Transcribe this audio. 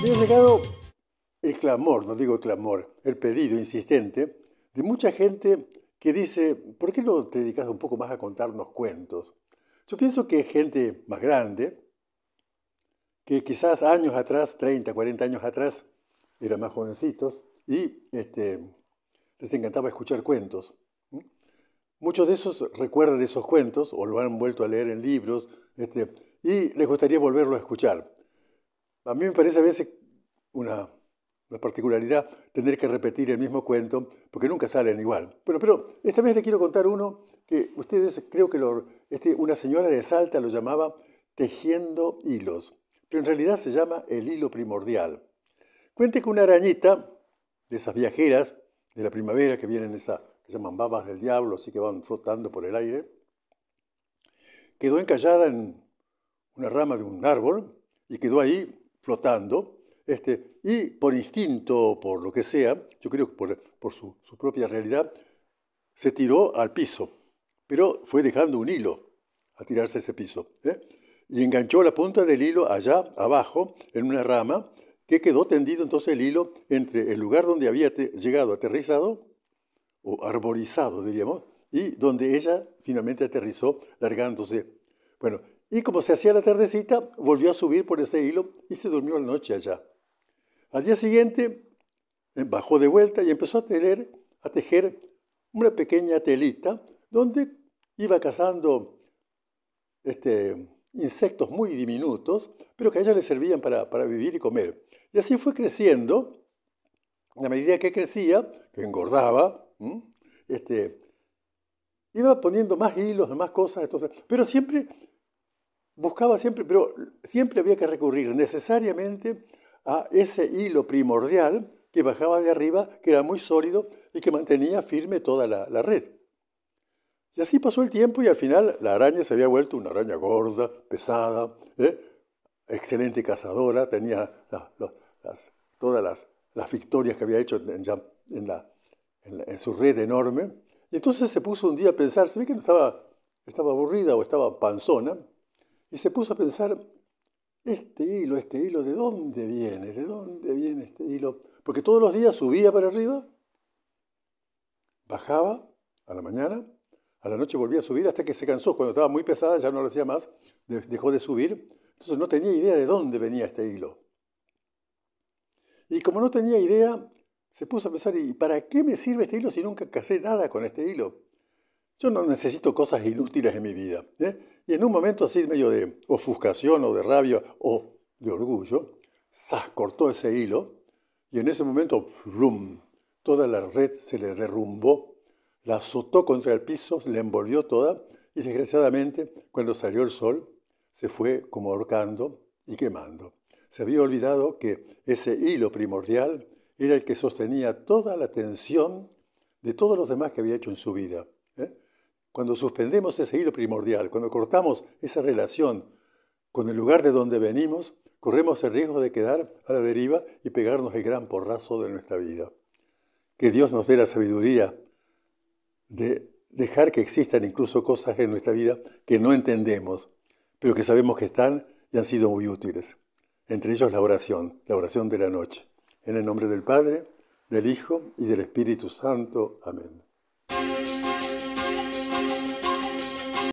ha llegado el clamor, no digo el clamor, el pedido insistente de mucha gente que dice, ¿por qué no te dedicas un poco más a contarnos cuentos? Yo pienso que gente más grande, que quizás años atrás, 30, 40 años atrás, eran más jovencitos y este, les encantaba escuchar cuentos. Muchos de esos recuerdan esos cuentos o lo han vuelto a leer en libros este, y les gustaría volverlo a escuchar. A mí me parece a veces una, particularidad tener que repetir el mismo cuento porque nunca salen igual. Bueno, pero esta vez le quiero contar uno que ustedes creo que este, una señora de Salta lo llamaba tejiendo hilos, pero en realidad se llama el hilo primordial. Cuente que una arañita de esas viajeras de la primavera que vienen esa que llaman babas del diablo, así que van flotando por el aire, quedó encallada en una rama de un árbol y quedó ahí flotando, este, y por instinto, o por lo que sea, yo creo que por, su, propia realidad, se tiró al piso, pero fue dejando un hilo a tirarse ese piso. ¿eh? Y enganchó la punta del hilo allá abajo, en una rama, que quedó tendido entonces el hilo entre el lugar donde había llegado aterrizado, o arborizado diríamos, y donde ella finalmente aterrizó largándose. Bueno, y como se hacía la tardecita, volvió a subir por ese hilo y se durmió la noche allá. Al día siguiente eh, bajó de vuelta y empezó a, tener, a tejer una pequeña telita donde iba cazando este, insectos muy diminutos, pero que a ella le servían para, vivir y comer. Y así fue creciendo, a medida que crecía, que engordaba, este, iba poniendo más hilos, más cosas, entonces, pero siempre buscaba siempre, pero siempre había que recurrir necesariamente a ese hilo primordial que bajaba de arriba, que era muy sólido y que mantenía firme toda la, red. Y así pasó el tiempo y al final la araña se había vuelto una araña gorda, pesada, ¿eh? excelente cazadora, tenía todas las, victorias que había hecho en, su red enorme. Y entonces se puso un día a pensar, se ve que no estaba, estaba aburrida o estaba panzona, y se puso a pensar, este hilo, este hilo, ¿de dónde viene? ¿De dónde viene este hilo? Porque todos los días subía para arriba, bajaba a la mañana, a la noche volvía a subir hasta que se cansó. Cuando estaba muy pesada ya no lo hacía más, dejó de subir. Entonces no tenía idea de dónde venía este hilo. Y como no tenía idea, se puso a pensar, ¿y para qué me sirve este hilo si nunca casé nada con este hilo? Yo no necesito cosas inútiles en mi vida. ¿eh? Y en un momento así, medio de ofuscación o de rabia o de orgullo, ¡zas! cortó ese hilo y en ese momento, ¡frum! toda la red se le derrumbó, la azotó contra el piso, la envolvió toda y desgraciadamente, cuando salió el sol, se fue como ahorcando y quemando. Se había olvidado que ese hilo primordial era el que sostenía toda la tensión de todos los demás que había hecho en su vida. Cuando suspendemos ese hilo primordial, cuando cortamos esa relación con el lugar de donde venimos, corremos el riesgo de quedar a la deriva y pegarnos el gran porrazo de nuestra vida. Que Dios nos dé la sabiduría de dejar que existan incluso cosas en nuestra vida que no entendemos, pero que sabemos que están y han sido muy útiles. Entre ellos la oración, la oración de la noche. En el nombre del Padre, del Hijo y del Espíritu Santo. Amén.